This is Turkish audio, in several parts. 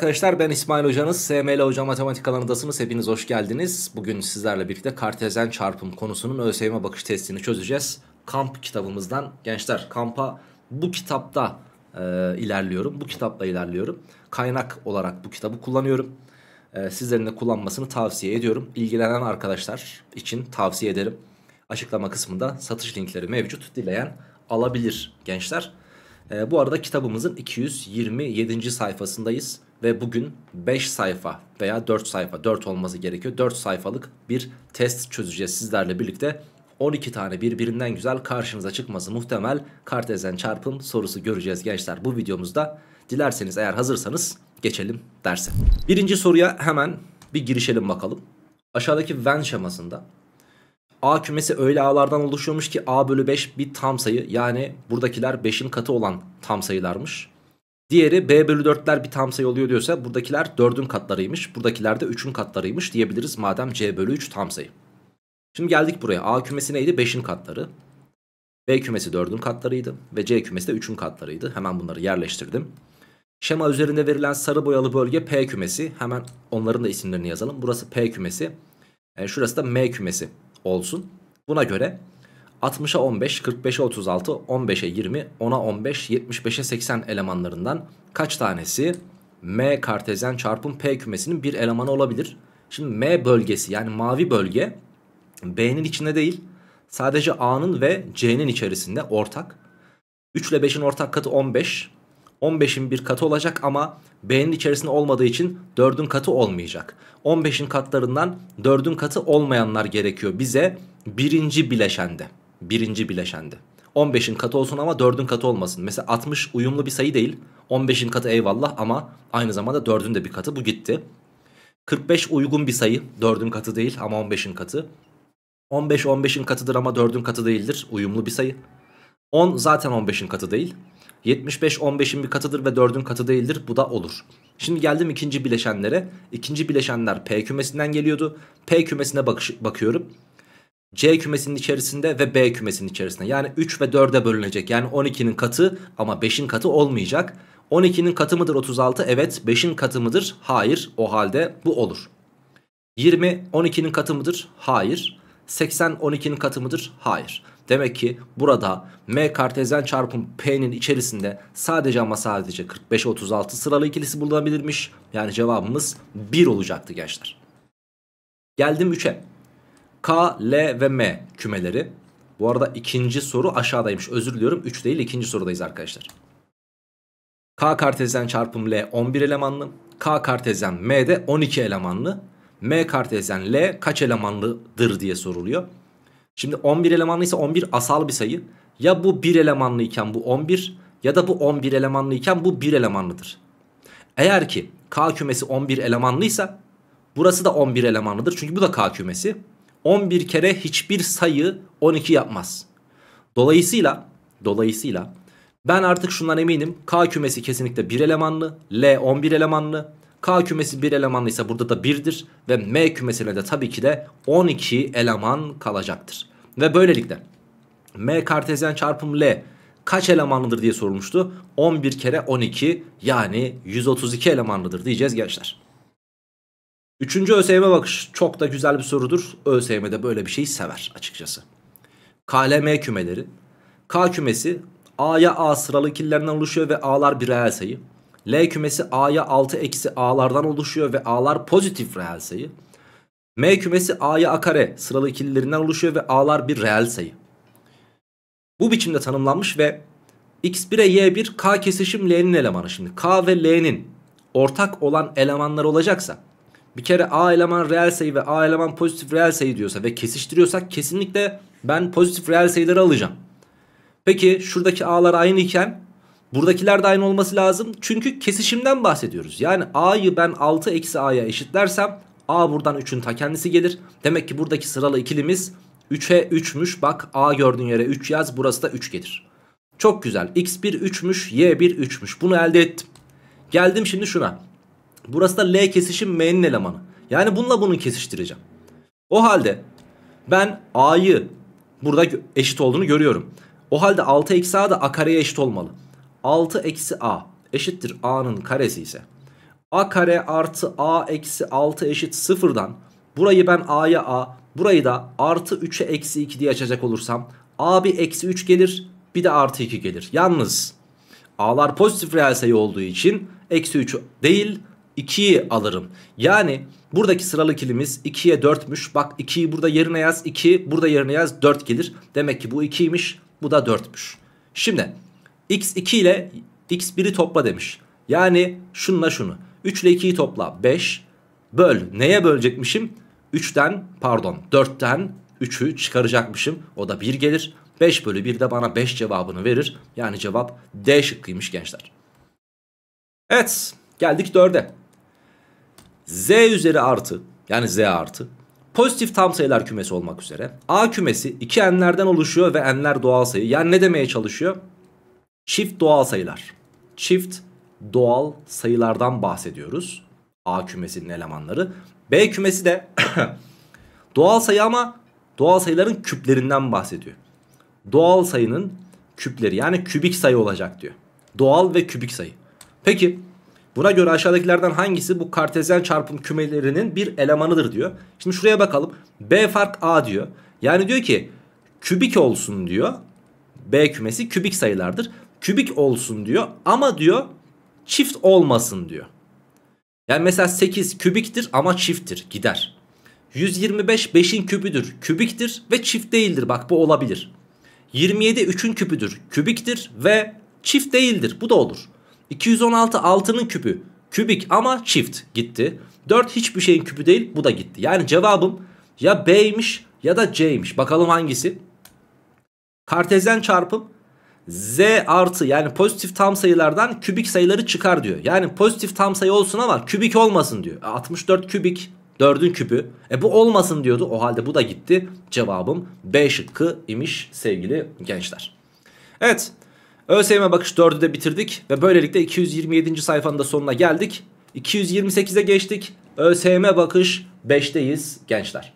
arkadaşlar ben İsmail Hocanız. SML Hoca Matematik alanındasınız. Hepiniz hoş geldiniz. Bugün sizlerle birlikte kartezyen çarpım konusunun ÖSYM e bakış testini çözeceğiz. Kamp kitabımızdan. Gençler kampa bu kitapta e, ilerliyorum. Bu kitapla ilerliyorum. Kaynak olarak bu kitabı kullanıyorum. E, sizlerin de kullanmasını tavsiye ediyorum. İlgilenen arkadaşlar için tavsiye ederim. Açıklama kısmında satış linkleri mevcut. Dileyen alabilir gençler. E, bu arada kitabımızın 227. sayfasındayız ve bugün 5 sayfa veya 4 sayfa 4 olması gerekiyor. 4 sayfalık bir test çözeceğiz sizlerle birlikte. 12 tane birbirinden güzel karşınıza çıkması muhtemel kartezen çarpım sorusu göreceğiz gençler bu videomuzda. Dilerseniz eğer hazırsanız geçelim derse. Birinci soruya hemen bir girişelim bakalım. Aşağıdaki Venn şemasında A kümesi öyle A'lardan oluşuyormuş ki A bölü 5 bir tam sayı yani buradakiler 5'in katı olan tam sayılarmış. Diğeri b bölü 4'ler bir tam sayı oluyor diyorsa buradakiler 4'ün katlarıymış. Buradakiler de 3'ün katlarıymış diyebiliriz madem c bölü 3 tam sayı. Şimdi geldik buraya. A kümesi neydi? 5'in katları. B kümesi 4'ün katlarıydı. Ve C kümesi de 3'ün katlarıydı. Hemen bunları yerleştirdim. Şema üzerinde verilen sarı boyalı bölge P kümesi. Hemen onların da isimlerini yazalım. Burası P kümesi. E, şurası da M kümesi olsun. Buna göre 60'a 15, 45'e 36, 15'e 20, 10'a 15, 75'e 80 elemanlarından kaç tanesi M kartezyen çarpım P kümesinin bir elemanı olabilir? Şimdi M bölgesi yani mavi bölge B'nin içinde değil sadece A'nın ve C'nin içerisinde ortak. 3 ile 5'in ortak katı 15. 15'in bir katı olacak ama B'nin içerisinde olmadığı için 4'ün katı olmayacak. 15'in katlarından 4'ün katı olmayanlar gerekiyor bize birinci bileşende birinci bileşendi. 15'in katı olsun ama 4'ün katı olmasın. Mesela 60 uyumlu bir sayı değil. 15'in katı eyvallah ama aynı zamanda 4'ün de bir katı bu gitti. 45 uygun bir sayı. 4'ün katı değil ama 15'in katı. 15 15'in katıdır ama 4'ün katı değildir. Uyumlu bir sayı. 10 zaten 15'in katı değil. 75 15'in bir katıdır ve 4'ün katı değildir. Bu da olur. Şimdi geldim ikinci bileşenlere. İkinci bileşenler P kümesinden geliyordu. P kümesine bakış, bakıyorum. C kümesinin içerisinde ve B kümesinin içerisinde. Yani 3 ve 4'e bölünecek. Yani 12'nin katı ama 5'in katı olmayacak. 12'nin katı mıdır 36? Evet. 5'in katı mıdır? Hayır. O halde bu olur. 20 12'nin katı mıdır? Hayır. 80 12'nin katı mıdır? Hayır. Demek ki burada M kartezyen çarpım P'nin içerisinde sadece ama sadece 45 36 sıralı ikilisi bulunabilirmiş. Yani cevabımız 1 olacaktı gençler. Geldim 3'e. K, L ve M kümeleri. Bu arada ikinci soru aşağıdaymış. Özür diliyorum. 3 değil ikinci sorudayız arkadaşlar. K kartezyen çarpım L 11 elemanlı. K kartezyen M de 12 elemanlı. M kartezyen L kaç elemanlıdır diye soruluyor. Şimdi 11 elemanlıysa 11 asal bir sayı. Ya bu 1 elemanlıyken iken bu 11 ya da bu 11 elemanlı iken bu 1 elemanlıdır. Eğer ki K kümesi 11 elemanlıysa burası da 11 elemanlıdır. Çünkü bu da K kümesi. 11 kere hiçbir sayı 12 yapmaz. Dolayısıyla dolayısıyla ben artık şundan eminim. K kümesi kesinlikle bir elemanlı, L 11 elemanlı, K kümesi bir elemanlıysa burada da 1'dir ve M kümesine de tabii ki de 12 eleman kalacaktır. Ve böylelikle M kartezyen çarpım L kaç elemanlıdır diye sorulmuştu. 11 kere 12 yani 132 elemanlıdır diyeceğiz gençler. Üçüncü ÖSYM bakış çok da güzel bir sorudur. de böyle bir şeyi sever açıkçası. KLM kümeleri. K kümesi A'ya A sıralı ikililerinden oluşuyor ve A'lar bir reel sayı. L kümesi A'ya 6 eksi A'lardan oluşuyor ve A'lar pozitif reel sayı. M kümesi A'ya A kare sıralı ikililerinden oluşuyor ve A'lar bir reel sayı. Bu biçimde tanımlanmış ve X1'e Y1 K kesişim L'nin elemanı. Şimdi K ve L'nin ortak olan elemanları olacaksa bir kere A eleman reel sayı ve A eleman pozitif reel sayı diyorsa ve kesiştiriyorsak kesinlikle ben pozitif reel sayıları alacağım. Peki şuradaki A'lar aynı iken buradakiler de aynı olması lazım. Çünkü kesişimden bahsediyoruz. Yani A'yı ben 6 eksi A'ya eşitlersem A buradan 3'ün ta kendisi gelir. Demek ki buradaki sıralı ikilimiz 3'e 3'müş. Bak A gördüğün yere 3 yaz burası da 3 gelir. Çok güzel. X1 3'müş, Y1 3'müş. Bunu elde ettim. Geldim şimdi şuna. Burası da L kesişim M'nin elemanı. Yani bununla bunu kesiştireceğim. O halde ben A'yı burada eşit olduğunu görüyorum. O halde 6 eksi A da A kareye eşit olmalı. 6 eksi A eşittir A'nın karesi ise. A kare artı A eksi 6 eşit sıfırdan burayı ben A'ya A burayı da artı 3'e eksi 2 diye açacak olursam A bir eksi 3 gelir bir de artı 2 gelir. Yalnız A'lar pozitif reel sayı olduğu için eksi 3 değil 2'yi alırım. Yani buradaki sıralı kilimiz 2'ye 4'müş. Bak 2'yi burada yerine yaz 2 burada yerine yaz 4 gelir. Demek ki bu 2'ymiş bu da 4'müş. Şimdi x2 ile x1'i topla demiş. Yani şunla şunu. 3 ile 2'yi topla 5 böl. Neye bölecekmişim? 3'ten pardon 4'ten 3'ü çıkaracakmışım. O da 1 gelir. 5 bölü 1 de bana 5 cevabını verir. Yani cevap D şıkkıymış gençler. Evet geldik 4'e z üzeri artı yani z artı pozitif tam sayılar kümesi olmak üzere a kümesi iki n'lerden oluşuyor ve n'ler doğal sayı. Yani ne demeye çalışıyor? Çift doğal sayılar. Çift doğal sayılardan bahsediyoruz. A kümesinin elemanları. B kümesi de doğal sayı ama doğal sayıların küplerinden bahsediyor. Doğal sayının küpleri yani kübik sayı olacak diyor. Doğal ve kübik sayı. Peki Buna göre aşağıdakilerden hangisi bu kartezyen çarpım kümelerinin bir elemanıdır diyor. Şimdi şuraya bakalım. B fark A diyor. Yani diyor ki kübik olsun diyor. B kümesi kübik sayılardır. Kübik olsun diyor ama diyor çift olmasın diyor. Yani mesela 8 kübiktir ama çifttir gider. 125 5'in küpüdür kübiktir ve çift değildir bak bu olabilir. 27 3'ün küpüdür kübiktir ve çift değildir bu da olur. 216 altının küpü kübik ama çift gitti. 4 hiçbir şeyin küpü değil bu da gitti. Yani cevabım ya B'ymiş ya da C'ymiş. Bakalım hangisi? Kartezyen çarpım Z artı yani pozitif tam sayılardan kübik sayıları çıkar diyor. Yani pozitif tam sayı olsun ama kübik olmasın diyor. 64 e, kübik 4'ün küpü. E bu olmasın diyordu. O halde bu da gitti. Cevabım B şıkkı imiş sevgili gençler. Evet ÖSYM bakış 4'ü de bitirdik ve böylelikle 227. sayfanın da sonuna geldik. 228'e geçtik. ÖSYM bakış 5'teyiz gençler.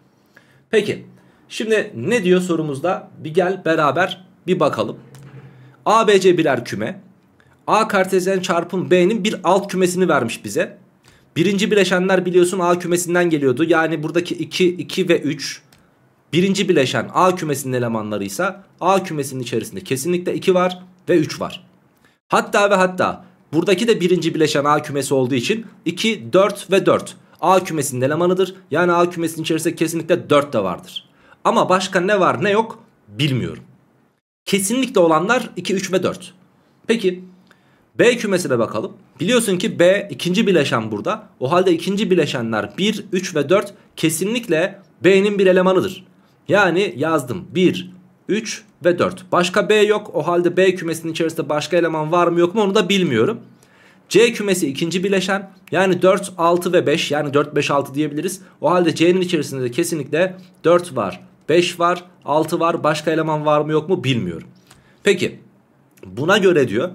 Peki şimdi ne diyor sorumuzda? Bir gel beraber bir bakalım. ABC birer küme. A kartezyen çarpım B'nin bir alt kümesini vermiş bize. Birinci bileşenler biliyorsun A kümesinden geliyordu. Yani buradaki 2, 2 ve 3 birinci bileşen A kümesinin elemanlarıysa A kümesinin içerisinde kesinlikle 2 var ve 3 var. Hatta ve hatta buradaki de birinci bileşen A kümesi olduğu için 2, 4 ve 4 A kümesinin elemanıdır. Yani A kümesinin içerisinde kesinlikle 4 de vardır. Ama başka ne var ne yok bilmiyorum. Kesinlikle olanlar 2, 3 ve 4. Peki B kümesine bakalım. Biliyorsun ki B ikinci bileşen burada. O halde ikinci bileşenler 1, 3 ve 4 kesinlikle B'nin bir elemanıdır. Yani yazdım 1, 3 ve 4. Başka B yok. O halde B kümesinin içerisinde başka eleman var mı yok mu onu da bilmiyorum. C kümesi ikinci bileşen yani 4, 6 ve 5 yani 4, 5, 6 diyebiliriz. O halde C'nin içerisinde de kesinlikle 4 var, 5 var, 6 var. Başka eleman var mı yok mu bilmiyorum. Peki buna göre diyor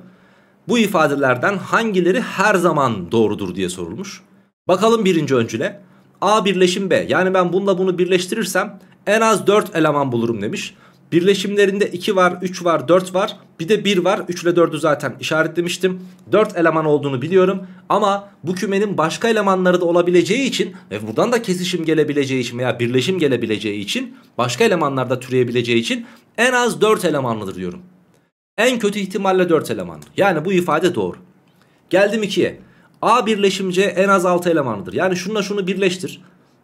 bu ifadelerden hangileri her zaman doğrudur diye sorulmuş. Bakalım birinci öncüle. A birleşim B yani ben bununla bunu birleştirirsem en az 4 eleman bulurum demiş. Birleşimlerinde 2 var, 3 var, 4 var. Bir de 1 var. 3 ile 4'ü zaten işaretlemiştim. 4 eleman olduğunu biliyorum. Ama bu kümenin başka elemanları da olabileceği için ve buradan da kesişim gelebileceği için veya birleşim gelebileceği için başka elemanlar da türeyebileceği için en az 4 elemanlıdır diyorum. En kötü ihtimalle 4 eleman. Yani bu ifade doğru. Geldim 2'ye. A birleşimce en az 6 elemanlıdır. Yani şununla şunu birleştir.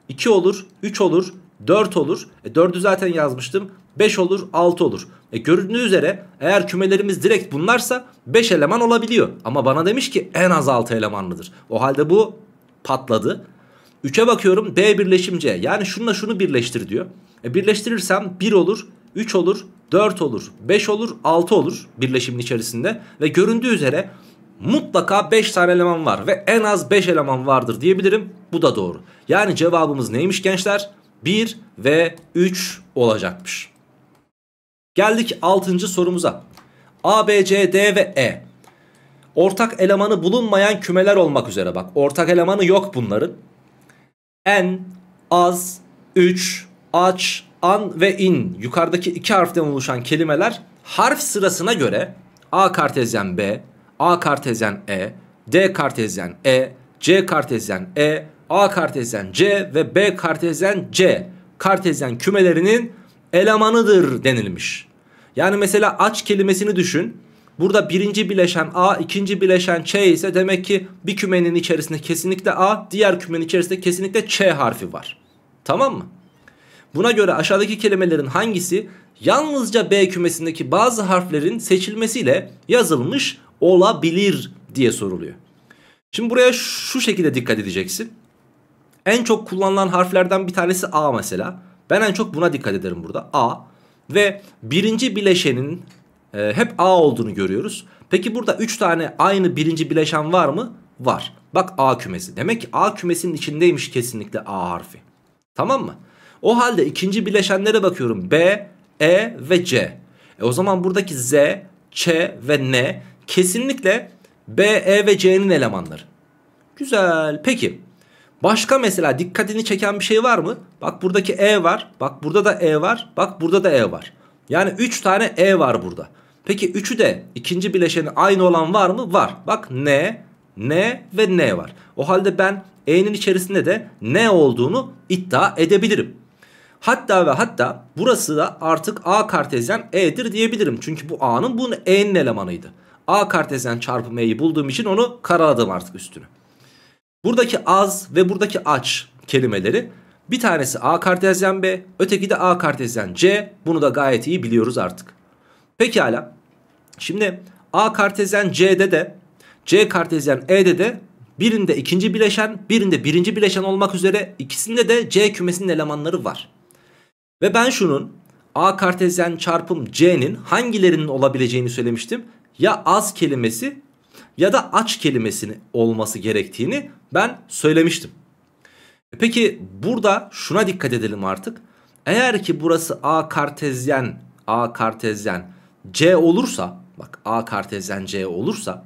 2 olur, 3 olur, 4 olur. E 4'ü zaten yazmıştım. 5 olur 6 olur. E göründüğü üzere eğer kümelerimiz direkt bunlarsa 5 eleman olabiliyor. Ama bana demiş ki en az 6 elemanlıdır. O halde bu patladı. 3'e bakıyorum B birleşim C. Yani şununla şunu birleştir diyor. E birleştirirsem 1 olur, 3 olur, 4 olur, 5 olur, 6 olur birleşimin içerisinde. Ve göründüğü üzere mutlaka 5 tane eleman var ve en az 5 eleman vardır diyebilirim. Bu da doğru. Yani cevabımız neymiş gençler? 1 ve 3 olacakmış. Geldik 6. sorumuza. A, B, C, D ve E. Ortak elemanı bulunmayan kümeler olmak üzere bak. Ortak elemanı yok bunların. N, az, 3, aç, an ve in yukarıdaki iki harften oluşan kelimeler harf sırasına göre A kartezyen B, A kartezyen E, D kartezyen E, C kartezyen E, A kartezyen C ve B kartezyen C kartezyen kümelerinin elemanıdır denilmiş. Yani mesela aç kelimesini düşün. Burada birinci bileşen A, ikinci bileşen Ç ise demek ki bir kümenin içerisinde kesinlikle A, diğer kümenin içerisinde kesinlikle Ç harfi var. Tamam mı? Buna göre aşağıdaki kelimelerin hangisi yalnızca B kümesindeki bazı harflerin seçilmesiyle yazılmış olabilir diye soruluyor. Şimdi buraya şu şekilde dikkat edeceksin. En çok kullanılan harflerden bir tanesi A mesela. Ben en çok buna dikkat ederim burada. A ve birinci bileşenin e, hep A olduğunu görüyoruz. Peki burada 3 tane aynı birinci bileşen var mı? Var. Bak A kümesi. Demek ki A kümesinin içindeymiş kesinlikle A harfi. Tamam mı? O halde ikinci bileşenlere bakıyorum. B, E ve C. E o zaman buradaki Z, Ç ve N kesinlikle B, E ve C'nin elemanları. Güzel. Peki Başka mesela dikkatini çeken bir şey var mı? Bak buradaki E var. Bak burada da E var. Bak burada da E var. Yani 3 tane E var burada. Peki 3'ü de ikinci bileşenin aynı olan var mı? Var. Bak N, N ve N var. O halde ben E'nin içerisinde de N olduğunu iddia edebilirim. Hatta ve hatta burası da artık A kartezyen E'dir diyebilirim. Çünkü bu A'nın bunun E'nin elemanıydı. A kartezyen çarpımı E'yi bulduğum için onu karaladım artık üstünü. Buradaki az ve buradaki aç kelimeleri bir tanesi A kartezyen B öteki de A kartezyen C bunu da gayet iyi biliyoruz artık. Pekala şimdi A kartezyen C'de de C kartezyen E'de de birinde ikinci bileşen birinde birinci bileşen olmak üzere ikisinde de C kümesinin elemanları var. Ve ben şunun A kartezyen çarpım C'nin hangilerinin olabileceğini söylemiştim. Ya az kelimesi ya da aç kelimesini olması gerektiğini ben söylemiştim. E peki burada şuna dikkat edelim artık. Eğer ki burası A kartezyen, A kartezyen C olursa, bak A kartezyen C olursa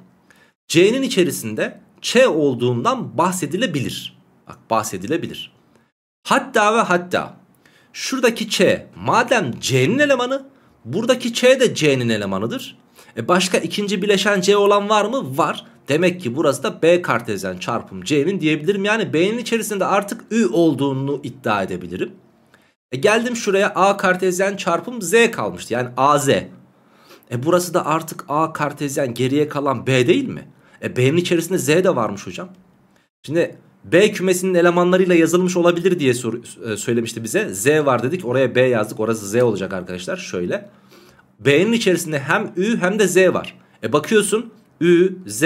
C'nin içerisinde Ç olduğundan bahsedilebilir. Bak bahsedilebilir. Hatta ve hatta şuradaki Ç madem C'nin elemanı buradaki Ç de C'nin elemanıdır. E başka ikinci bileşen C olan var mı? Var. Demek ki burası da B kartezyen çarpım C'nin diyebilirim. Yani B'nin içerisinde artık Ü olduğunu iddia edebilirim. E geldim şuraya A kartezyen çarpım Z kalmıştı. Yani AZ. E burası da artık A kartezyen geriye kalan B değil mi? E B'nin içerisinde Z de varmış hocam. Şimdi B kümesinin elemanlarıyla yazılmış olabilir diye e, söylemişti bize. Z var dedik oraya B yazdık orası Z olacak arkadaşlar. Şöyle. B'nin içerisinde hem Ü hem de Z var. E bakıyorsun Ü, Z,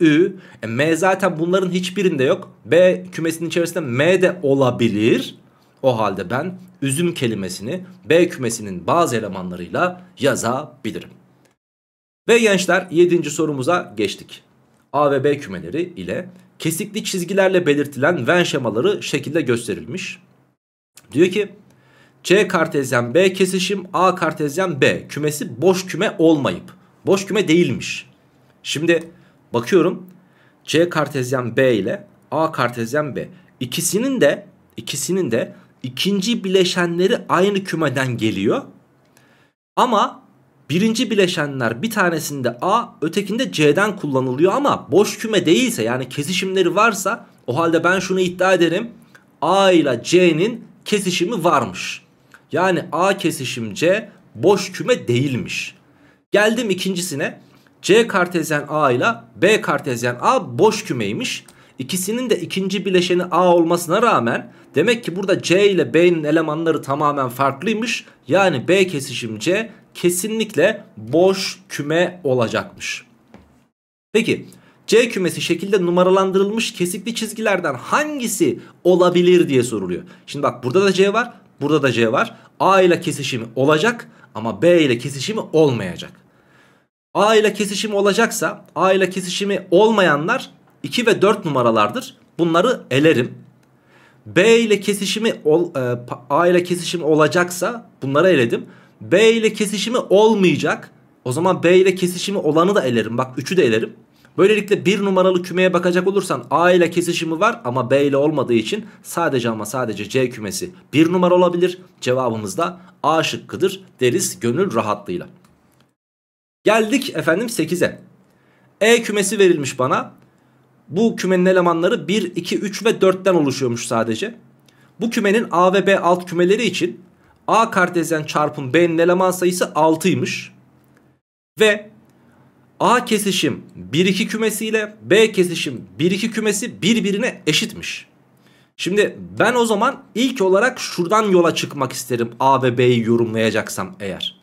Ü. E M zaten bunların hiçbirinde yok. B kümesinin içerisinde M de olabilir. O halde ben üzüm kelimesini B kümesinin bazı elemanlarıyla yazabilirim. Ve gençler 7. sorumuza geçtik. A ve B kümeleri ile kesikli çizgilerle belirtilen Venn şemaları şekilde gösterilmiş. Diyor ki C kartezyen B kesişim A kartezyen B kümesi boş küme olmayıp boş küme değilmiş. Şimdi bakıyorum C kartezyen B ile A kartezyen B ikisinin de ikisinin de ikinci bileşenleri aynı kümeden geliyor. Ama birinci bileşenler bir tanesinde A ötekinde C'den kullanılıyor ama boş küme değilse yani kesişimleri varsa o halde ben şunu iddia ederim. A ile C'nin kesişimi varmış. Yani A kesişim C boş küme değilmiş. Geldim ikincisine. C kartezyen A ile B kartezyen A boş kümeymiş. İkisinin de ikinci bileşeni A olmasına rağmen demek ki burada C ile B'nin elemanları tamamen farklıymış. Yani B kesişim C kesinlikle boş küme olacakmış. Peki C kümesi şekilde numaralandırılmış kesikli çizgilerden hangisi olabilir diye soruluyor. Şimdi bak burada da C var Burada da C var. A ile kesişimi olacak ama B ile kesişimi olmayacak. A ile kesişimi olacaksa A ile kesişimi olmayanlar 2 ve 4 numaralardır. Bunları elerim. B ile kesişimi ol, e, A ile kesişimi olacaksa bunları eledim. B ile kesişimi olmayacak. O zaman B ile kesişimi olanı da elerim. Bak 3'ü de elerim. Böylelikle bir numaralı kümeye bakacak olursan A ile kesişimi var ama B ile olmadığı için sadece ama sadece C kümesi bir numara olabilir. Cevabımız da A şıkkıdır deriz gönül rahatlığıyla. Geldik efendim 8'e. E kümesi verilmiş bana. Bu kümenin elemanları 1, 2, 3 ve 4'ten oluşuyormuş sadece. Bu kümenin A ve B alt kümeleri için A kartezyen çarpım B'nin eleman sayısı 6'ymış. Ve A kesişim 1-2 kümesiyle B kesişim 1-2 kümesi birbirine eşitmiş. Şimdi ben o zaman ilk olarak şuradan yola çıkmak isterim A ve B'yi yorumlayacaksam eğer.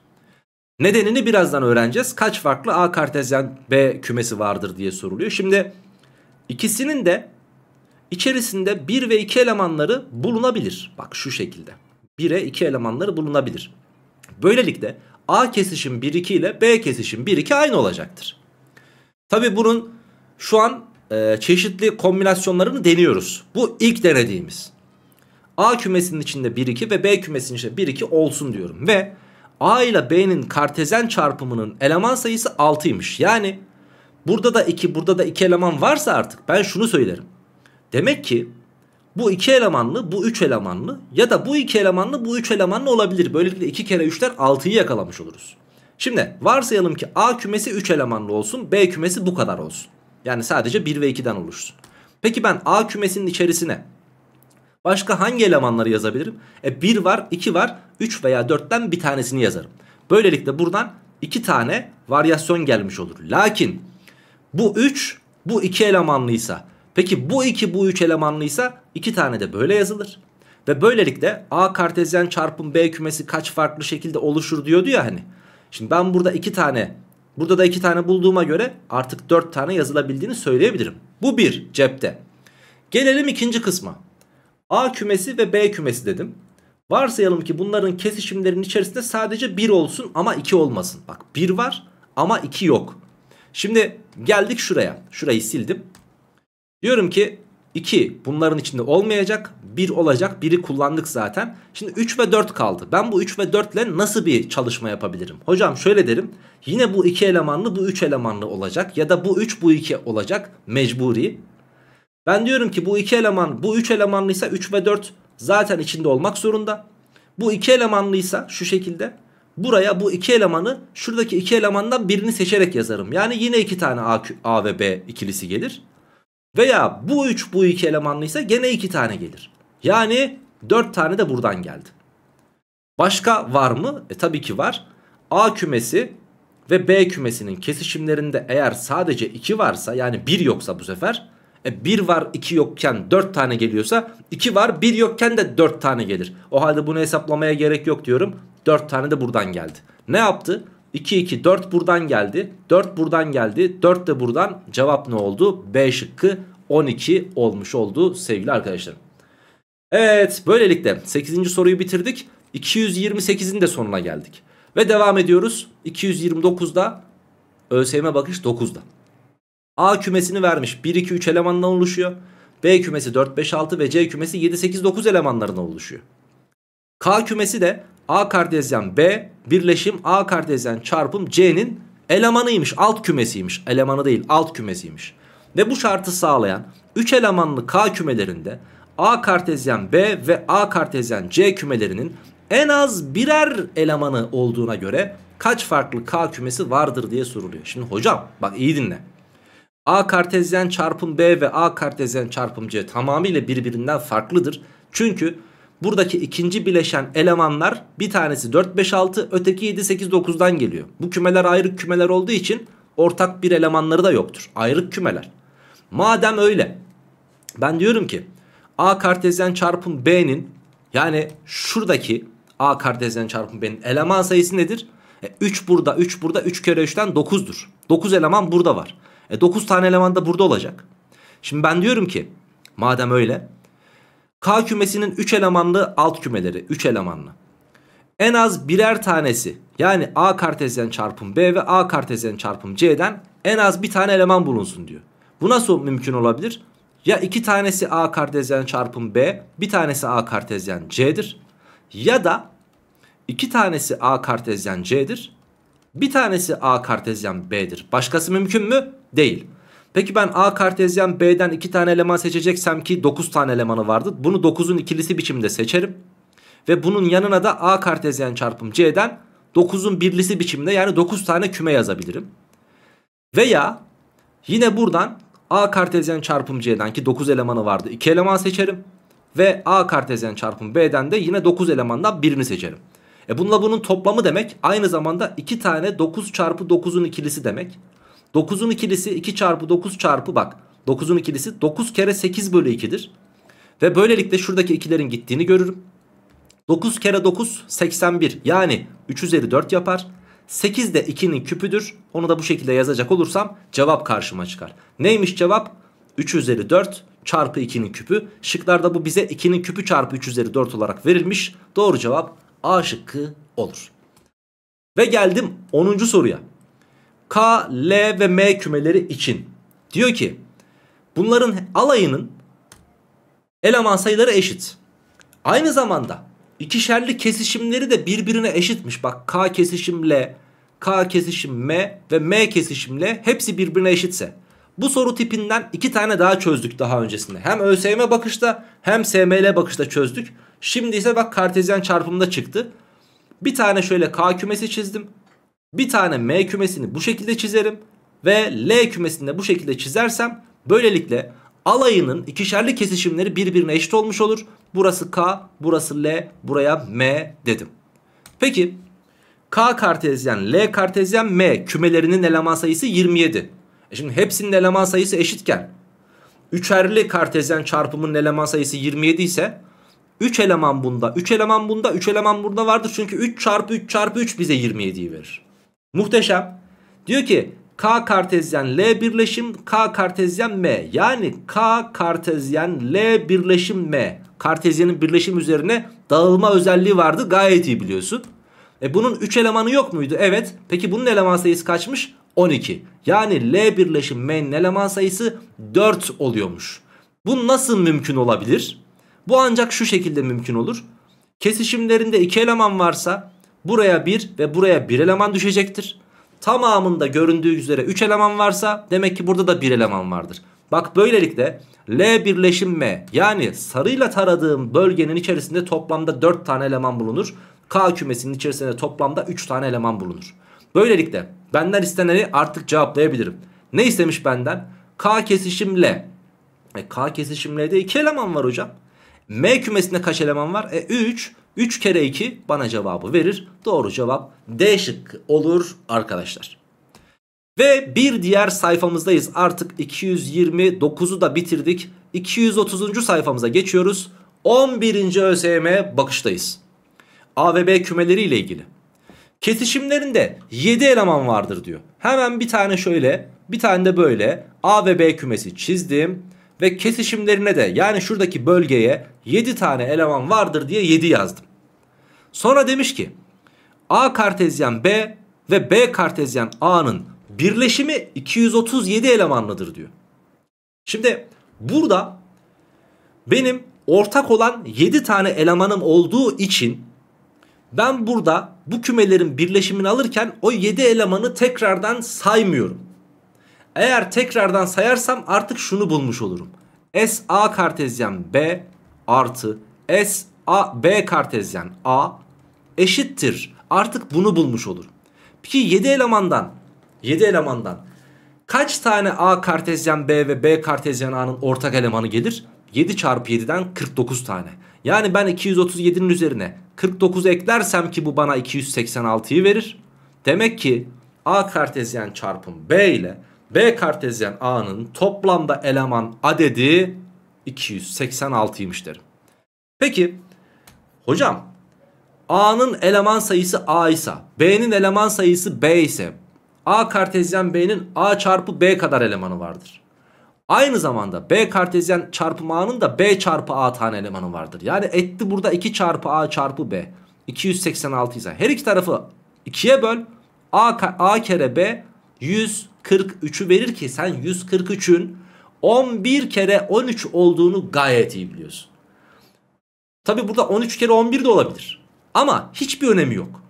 Nedenini birazdan öğreneceğiz. Kaç farklı A kartezyen B kümesi vardır diye soruluyor. Şimdi ikisinin de içerisinde 1 ve 2 elemanları bulunabilir. Bak şu şekilde. 1'e 2 elemanları bulunabilir. Böylelikle A kesişim 1-2 ile B kesişim 1-2 aynı olacaktır. Tabi bunun şu an e, çeşitli kombinasyonlarını deniyoruz. Bu ilk denediğimiz. A kümesinin içinde 1-2 ve B kümesinin içinde 1-2 olsun diyorum. Ve A ile B'nin kartezen çarpımının eleman sayısı 6'ymış. Yani burada da 2 burada da 2 eleman varsa artık ben şunu söylerim. Demek ki bu iki elemanlı, bu üç elemanlı ya da bu iki elemanlı, bu üç elemanlı olabilir. Böylelikle iki kere üçler altıyı yakalamış oluruz. Şimdi varsayalım ki A kümesi 3 elemanlı olsun, B kümesi bu kadar olsun. Yani sadece 1 ve 2'den oluşsun. Peki ben A kümesinin içerisine başka hangi elemanları yazabilirim? E 1 var, 2 var, 3 veya 4'ten bir tanesini yazarım. Böylelikle buradan 2 tane varyasyon gelmiş olur. Lakin bu 3 bu 2 elemanlıysa Peki bu iki bu üç elemanlıysa iki tane de böyle yazılır. Ve böylelikle A kartezyen çarpım B kümesi kaç farklı şekilde oluşur diyordu ya hani. Şimdi ben burada iki tane burada da iki tane bulduğuma göre artık dört tane yazılabildiğini söyleyebilirim. Bu bir cepte. Gelelim ikinci kısma. A kümesi ve B kümesi dedim. Varsayalım ki bunların kesişimlerinin içerisinde sadece 1 olsun ama 2 olmasın. Bak 1 var ama 2 yok. Şimdi geldik şuraya. Şurayı sildim. Diyorum ki 2 bunların içinde olmayacak. 1 olacak. 1'i kullandık zaten. Şimdi 3 ve 4 kaldı. Ben bu 3 ve 4 ile nasıl bir çalışma yapabilirim? Hocam şöyle derim. Yine bu 2 elemanlı bu 3 elemanlı olacak. Ya da bu 3 bu 2 olacak. Mecburi. Ben diyorum ki bu 2 eleman bu 3 elemanlıysa 3 ve 4 zaten içinde olmak zorunda. Bu 2 elemanlıysa şu şekilde. Buraya bu iki elemanı şuradaki iki elemandan birini seçerek yazarım. Yani yine iki tane A, A ve B ikilisi gelir. Veya bu 3 bu 2 elemanlıysa gene 2 tane gelir. Yani 4 tane de buradan geldi. Başka var mı? E tabii ki var. A kümesi ve B kümesinin kesişimlerinde eğer sadece 2 varsa yani 1 yoksa bu sefer e 1 var 2 yokken 4 tane geliyorsa 2 var 1 yokken de 4 tane gelir. O halde bunu hesaplamaya gerek yok diyorum. 4 tane de buradan geldi. Ne yaptı? 2 2 4 buradan geldi. 4 buradan geldi. 4 de buradan. Cevap ne oldu? B şıkkı 12 olmuş oldu sevgili arkadaşlarım. Evet böylelikle 8. soruyu bitirdik. 228'in de sonuna geldik. Ve devam ediyoruz. 229'da ÖSYM bakış 9'da. A kümesini vermiş. 1-2-3 elemandan oluşuyor. B kümesi 4-5-6 ve C kümesi 7-8-9 elemanlarına oluşuyor. K kümesi de A kartezyen B birleşim A kartezyen çarpım C'nin elemanıymış. Alt kümesiymiş. Elemanı değil alt kümesiymiş. Ve bu şartı sağlayan 3 elemanlı K kümelerinde A kartezyen B ve A kartezyen C kümelerinin en az birer elemanı olduğuna göre kaç farklı K kümesi vardır diye soruluyor. Şimdi hocam bak iyi dinle. A kartezyen çarpım B ve A kartezyen çarpım C tamamıyla birbirinden farklıdır. Çünkü buradaki ikinci bileşen elemanlar bir tanesi 4 5 6 öteki 7 8 9'dan geliyor. Bu kümeler ayrı kümeler olduğu için ortak bir elemanları da yoktur. Ayrık kümeler. Madem öyle ben diyorum ki A kartezyen çarpım B'nin yani şuradaki A kartezyen çarpım B'nin eleman sayısı nedir? E, 3 burada 3 burada 3 kere 3'ten 9'dur. 9 eleman burada var. E, 9 tane eleman da burada olacak. Şimdi ben diyorum ki madem öyle K kümesinin 3 elemanlı alt kümeleri 3 elemanlı. En az birer tanesi yani A kartezyen çarpım B ve A kartezyen çarpım C'den en az bir tane eleman bulunsun diyor. Bu nasıl mümkün olabilir? Ya iki tanesi A kartezyen çarpım B bir tanesi A kartezyen C'dir. Ya da iki tanesi A kartezyen C'dir. Bir tanesi A kartezyen B'dir. Başkası mümkün mü? Değil. Peki ben A kartezyen B'den 2 tane eleman seçeceksem ki 9 tane elemanı vardı. Bunu 9'un ikilisi biçimde seçerim. Ve bunun yanına da A kartezyen çarpım C'den 9'un birlisi biçimde yani 9 tane küme yazabilirim. Veya yine buradan A kartezyen çarpım C'den ki 9 elemanı vardı 2 eleman seçerim. Ve A kartezyen çarpım B'den de yine 9 elemandan birini seçerim. E bununla bunun toplamı demek aynı zamanda 2 tane 9 çarpı 9'un ikilisi demek. 9'un ikilisi 2 çarpı 9 çarpı bak. 9'un ikilisi 9 kere 8 bölü 2'dir. Ve böylelikle şuradaki ikilerin gittiğini görürüm. 9 kere 9 81 yani 3 üzeri 4 yapar. 8 de 2'nin küpüdür. Onu da bu şekilde yazacak olursam cevap karşıma çıkar. Neymiş cevap? 3 üzeri 4 çarpı 2'nin küpü. Şıklarda bu bize 2'nin küpü çarpı 3 üzeri 4 olarak verilmiş. Doğru cevap A şıkkı olur. Ve geldim 10. soruya. K, L ve M kümeleri için. Diyor ki bunların alayının eleman sayıları eşit. Aynı zamanda ikişerli kesişimleri de birbirine eşitmiş. Bak K kesişim L, K kesişim M ve M kesişim L hepsi birbirine eşitse. Bu soru tipinden iki tane daha çözdük daha öncesinde. Hem ÖSYM bakışta hem SML bakışta çözdük. Şimdi ise bak kartezyen çarpımda çıktı. Bir tane şöyle K kümesi çizdim. Bir tane M kümesini bu şekilde çizerim ve L kümesini de bu şekilde çizersem böylelikle alayının ikişerli kesişimleri birbirine eşit olmuş olur. Burası K, burası L, buraya M dedim. Peki K kartezyen, L kartezyen, M kümelerinin eleman sayısı 27. E şimdi hepsinin eleman sayısı eşitken üçerli kartezyen çarpımının eleman sayısı 27 ise 3 eleman bunda, 3 eleman bunda, 3 eleman burada vardır. Çünkü 3 çarpı 3 çarpı 3 bize 27'yi verir. Muhteşem. Diyor ki K kartezyen L birleşim K kartezyen M. Yani K kartezyen L birleşim M. Kartezyenin birleşim üzerine dağılma özelliği vardı. Gayet iyi biliyorsun. E bunun 3 elemanı yok muydu? Evet. Peki bunun eleman sayısı kaçmış? 12. Yani L birleşim M'nin eleman sayısı 4 oluyormuş. Bu nasıl mümkün olabilir? Bu ancak şu şekilde mümkün olur. Kesişimlerinde 2 eleman varsa Buraya 1 ve buraya 1 eleman düşecektir. Tamamında göründüğü üzere 3 eleman varsa demek ki burada da 1 eleman vardır. Bak böylelikle L birleşim M yani sarıyla taradığım bölgenin içerisinde toplamda 4 tane eleman bulunur. K kümesinin içerisinde toplamda 3 tane eleman bulunur. Böylelikle benden isteneni artık cevaplayabilirim. Ne istemiş benden? K kesişim L. E, K kesişim L'de 2 eleman var hocam. M kümesinde kaç eleman var? E 3. 3 kere 2 bana cevabı verir. Doğru cevap D şıkkı olur arkadaşlar. Ve bir diğer sayfamızdayız. Artık 229'u da bitirdik. 230. sayfamıza geçiyoruz. 11. ÖSYM bakıştayız. A ve B kümeleri ile ilgili. Kesişimlerinde 7 eleman vardır diyor. Hemen bir tane şöyle, bir tane de böyle A ve B kümesi çizdim ve kesişimlerine de yani şuradaki bölgeye 7 tane eleman vardır diye 7 yazdım. Sonra demiş ki A kartezyen B ve B kartezyen A'nın birleşimi 237 elemanlıdır diyor. Şimdi burada benim ortak olan 7 tane elemanım olduğu için ben burada bu kümelerin birleşimini alırken o 7 elemanı tekrardan saymıyorum. Eğer tekrardan sayarsam artık şunu bulmuş olurum. S A kartezyen B artı S A B kartezyen A eşittir. Artık bunu bulmuş olurum. Peki 7 elemandan 7 elemandan kaç tane A kartezyen B ve B kartezyen A'nın ortak elemanı gelir? 7 çarpı 7'den 49 tane. Yani ben 237'nin üzerine 49 eklersem ki bu bana 286'yı verir. Demek ki A kartezyen çarpım B ile B kartezyen A'nın toplamda eleman adedi 286'ymış derim. Peki hocam A'nın eleman sayısı A ise B'nin eleman sayısı B ise A kartezyen B'nin A çarpı B kadar elemanı vardır. Aynı zamanda B kartezyen çarpımı A'nın da B çarpı A tane elemanı vardır. Yani etti burada 2 çarpı A çarpı B. 286 ise her iki tarafı 2'ye böl. A, A kere B 143'ü verir ki sen 143'ün 11 kere 13 olduğunu gayet iyi biliyorsun. Tabi burada 13 kere 11 de olabilir. Ama hiçbir önemi yok.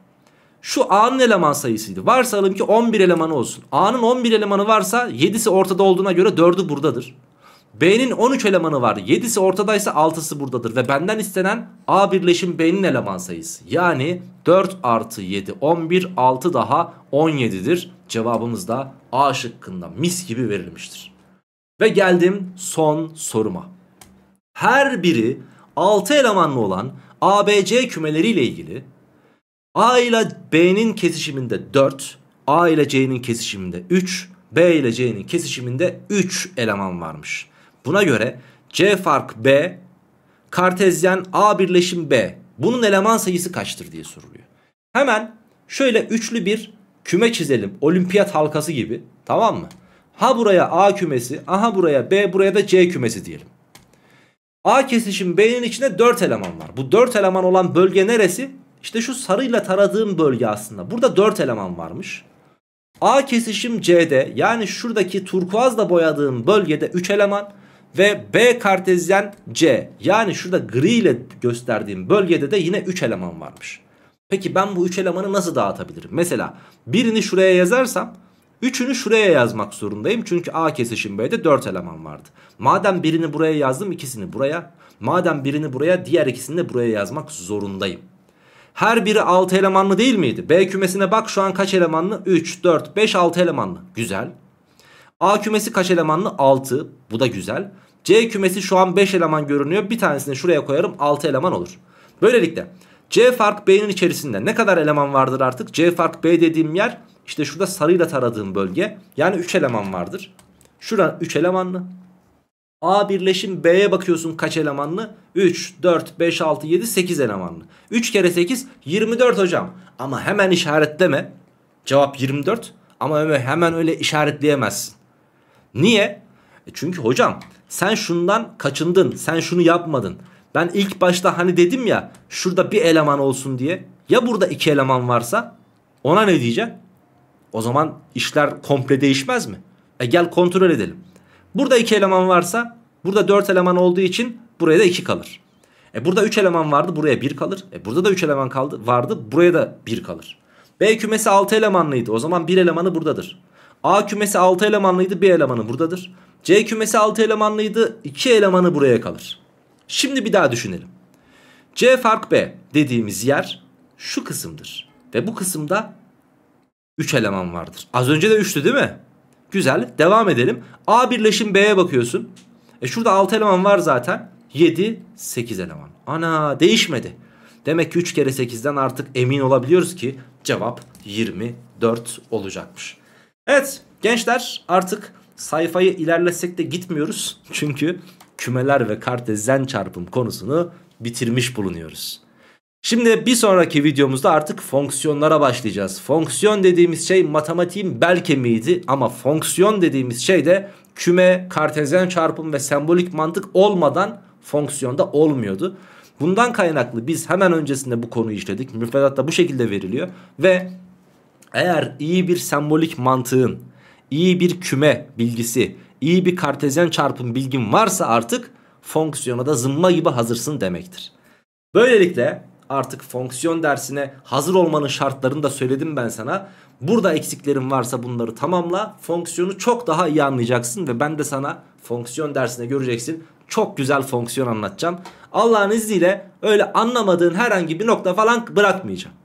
Şu A'nın eleman sayısıydı. Varsayalım ki 11 elemanı olsun. A'nın 11 elemanı varsa 7'si ortada olduğuna göre 4'ü buradadır. B'nin 13 elemanı var. 7'si ortadaysa 6'sı buradadır. Ve benden istenen A birleşim B'nin eleman sayısı. Yani 4 artı 7 11 6 daha 17'dir. Cevabımız da A şıkkında mis gibi verilmiştir. Ve geldim son soruma. Her biri 6 elemanlı olan ABC kümeleriyle ilgili A ile B'nin kesişiminde 4, A ile C'nin kesişiminde 3, B ile C'nin kesişiminde 3 eleman varmış. Buna göre C fark B kartezyen A birleşim B bunun eleman sayısı kaçtır diye soruluyor. Hemen şöyle üçlü bir küme çizelim. Olimpiyat halkası gibi tamam mı? Ha buraya A kümesi, aha buraya B, buraya da C kümesi diyelim. A kesişim B'nin içinde 4 eleman var. Bu 4 eleman olan bölge neresi? İşte şu sarıyla taradığım bölge aslında. Burada 4 eleman varmış. A kesişim C'de yani şuradaki turkuazla boyadığım bölgede 3 eleman. Ve B kartezyen C. Yani şurada gri ile gösterdiğim bölgede de yine 3 eleman varmış. Peki ben bu 3 elemanı nasıl dağıtabilirim? Mesela birini şuraya yazarsam Üçünü şuraya yazmak zorundayım. Çünkü A kesişim B'de 4 eleman vardı. Madem birini buraya yazdım ikisini buraya. Madem birini buraya diğer ikisini de buraya yazmak zorundayım. Her biri 6 elemanlı değil miydi? B kümesine bak şu an kaç elemanlı? 3, 4, 5, 6 elemanlı. Güzel. A kümesi kaç elemanlı? 6. Bu da güzel. C kümesi şu an 5 eleman görünüyor. Bir tanesini şuraya koyarım 6 eleman olur. Böylelikle C fark B'nin içerisinde ne kadar eleman vardır artık? C fark B dediğim yer işte şurada sarıyla taradığım bölge. Yani 3 eleman vardır. Şuran 3 elemanlı. A birleşim B'ye bakıyorsun kaç elemanlı? 3, 4, 5, 6, 7, 8 elemanlı. 3 kere 8 24 hocam. Ama hemen işaretleme. Cevap 24 ama hemen öyle işaretleyemezsin. Niye? E çünkü hocam sen şundan kaçındın. Sen şunu yapmadın. Ben ilk başta hani dedim ya şurada bir eleman olsun diye. Ya burada iki eleman varsa ona ne diyeceksin? O zaman işler komple değişmez mi? E gel kontrol edelim. Burada iki eleman varsa burada dört eleman olduğu için buraya da iki kalır. E burada üç eleman vardı buraya bir kalır. E burada da üç eleman kaldı vardı buraya da bir kalır. B kümesi altı elemanlıydı o zaman bir elemanı buradadır. A kümesi altı elemanlıydı bir elemanı buradadır. C kümesi 6 elemanlıydı. 2 elemanı buraya kalır. Şimdi bir daha düşünelim. C fark B dediğimiz yer şu kısımdır. Ve bu kısımda 3 eleman vardır. Az önce de 3'tü değil mi? Güzel. Devam edelim. A birleşim B'ye bakıyorsun. E şurada 6 eleman var zaten. 7, 8 eleman. Ana değişmedi. Demek ki 3 kere 8'den artık emin olabiliyoruz ki cevap 24 olacakmış. Evet gençler artık Sayfayı ilerlesek de gitmiyoruz. Çünkü kümeler ve kartezyen çarpım konusunu bitirmiş bulunuyoruz. Şimdi bir sonraki videomuzda artık fonksiyonlara başlayacağız. Fonksiyon dediğimiz şey matematiğin bel kemiğiydi ama fonksiyon dediğimiz şey de küme, kartezyen çarpım ve sembolik mantık olmadan fonksiyonda olmuyordu. Bundan kaynaklı biz hemen öncesinde bu konuyu işledik. Müfredatta bu şekilde veriliyor ve eğer iyi bir sembolik mantığın iyi bir küme bilgisi, iyi bir kartezyen çarpım bilgin varsa artık fonksiyona da zımba gibi hazırsın demektir. Böylelikle artık fonksiyon dersine hazır olmanın şartlarını da söyledim ben sana. Burada eksiklerin varsa bunları tamamla. Fonksiyonu çok daha iyi anlayacaksın ve ben de sana fonksiyon dersine göreceksin. Çok güzel fonksiyon anlatacağım. Allah'ın izniyle öyle anlamadığın herhangi bir nokta falan bırakmayacağım.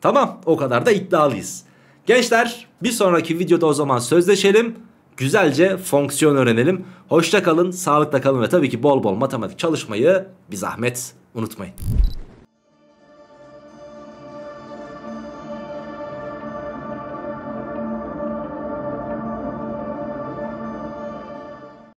Tamam o kadar da iddialıyız. Gençler bir sonraki videoda o zaman sözleşelim. Güzelce fonksiyon öğrenelim. Hoşça kalın, sağlıkla kalın ve tabii ki bol bol matematik çalışmayı bir zahmet unutmayın.